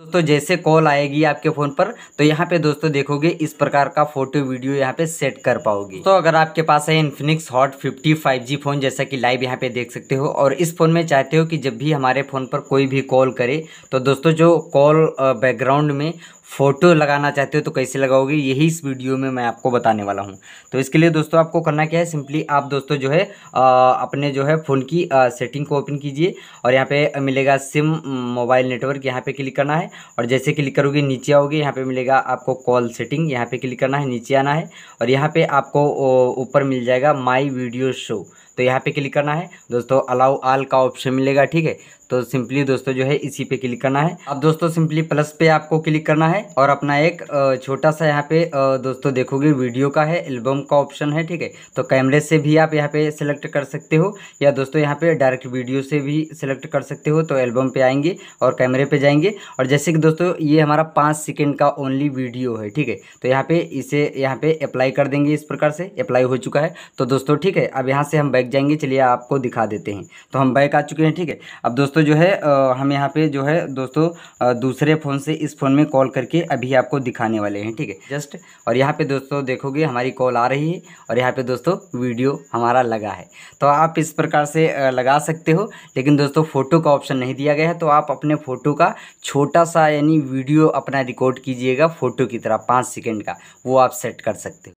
दोस्तों जैसे कॉल आएगी आपके फ़ोन पर तो यहाँ पे दोस्तों देखोगे इस प्रकार का फोटो वीडियो यहाँ पे सेट कर पाओगे तो अगर आपके पास है Infinix hot five G phone जैसा कि लाइव यहाँ पे देख सकते हो और इस फ़ोन में चाहते हो कि जब भी हमारे फ़ोन पर कोई भी कॉल करे तो दोस्तों जो कॉल बैकग्राउंड में फ़ोटो लगाना चाहते हो तो कैसे लगाओगे यही इस वीडियो में मैं आपको बताने वाला हूँ तो इसके लिए दोस्तों आपको करना क्या है सिंपली आप दोस्तों जो है आ, अपने जो है फ़ोन की आ, सेटिंग को ओपन कीजिए और यहाँ पे मिलेगा सिम मोबाइल नेटवर्क यहाँ पे क्लिक करना है और जैसे क्लिक करोगे नीचे आओगे यहाँ पे मिलेगा आपको कॉल सेटिंग यहाँ पर क्लिक करना है नीचे आना है और यहाँ पर आपको ऊपर मिल जाएगा माई वीडियो शो तो यहाँ पे क्लिक करना है दोस्तों अलाउ आल का ऑप्शन मिलेगा ठीक है तो सिंपली दोस्तों जो है इसी पे क्लिक करना है अब दोस्तों सिंपली प्लस पे आपको क्लिक करना है और अपना एक छोटा सा यहाँ पे दोस्तों देखोगे वीडियो का है एल्बम का ऑप्शन है ठीक है तो कैमरे से भी आप यहाँ पे सिलेक्ट कर सकते हो या दोस्तों यहाँ पे डायरेक्ट वीडियो से भी सिलेक्ट कर सकते हो तो एल्बम पे आएंगे और कैमरे पे जाएंगे और जैसे कि दोस्तों ये हमारा पाँच सेकेंड का ओनली वीडियो है ठीक है तो यहाँ पे इसे यहाँ पे अप्लाई कर देंगे इस प्रकार से अप्लाई हो चुका है तो दोस्तों ठीक है अब यहाँ से हम बैक लग जाएंगे चलिए आपको दिखा देते हैं तो हम बैक आ चुके हैं ठीक है अब दोस्तों जो है हम यहाँ पे जो है दोस्तों दूसरे फ़ोन से इस फ़ोन में कॉल करके अभी आपको दिखाने वाले हैं ठीक है जस्ट और यहाँ पे दोस्तों देखोगे हमारी कॉल आ रही है और यहाँ पे दोस्तों वीडियो हमारा लगा है तो आप इस प्रकार से लगा सकते हो लेकिन दोस्तों फ़ोटो का ऑप्शन नहीं दिया गया है तो आप अपने फ़ोटो का छोटा सा यानी वीडियो अपना रिकॉर्ड कीजिएगा फ़ोटो की तरह पाँच सेकेंड का वो आप सेट कर सकते हो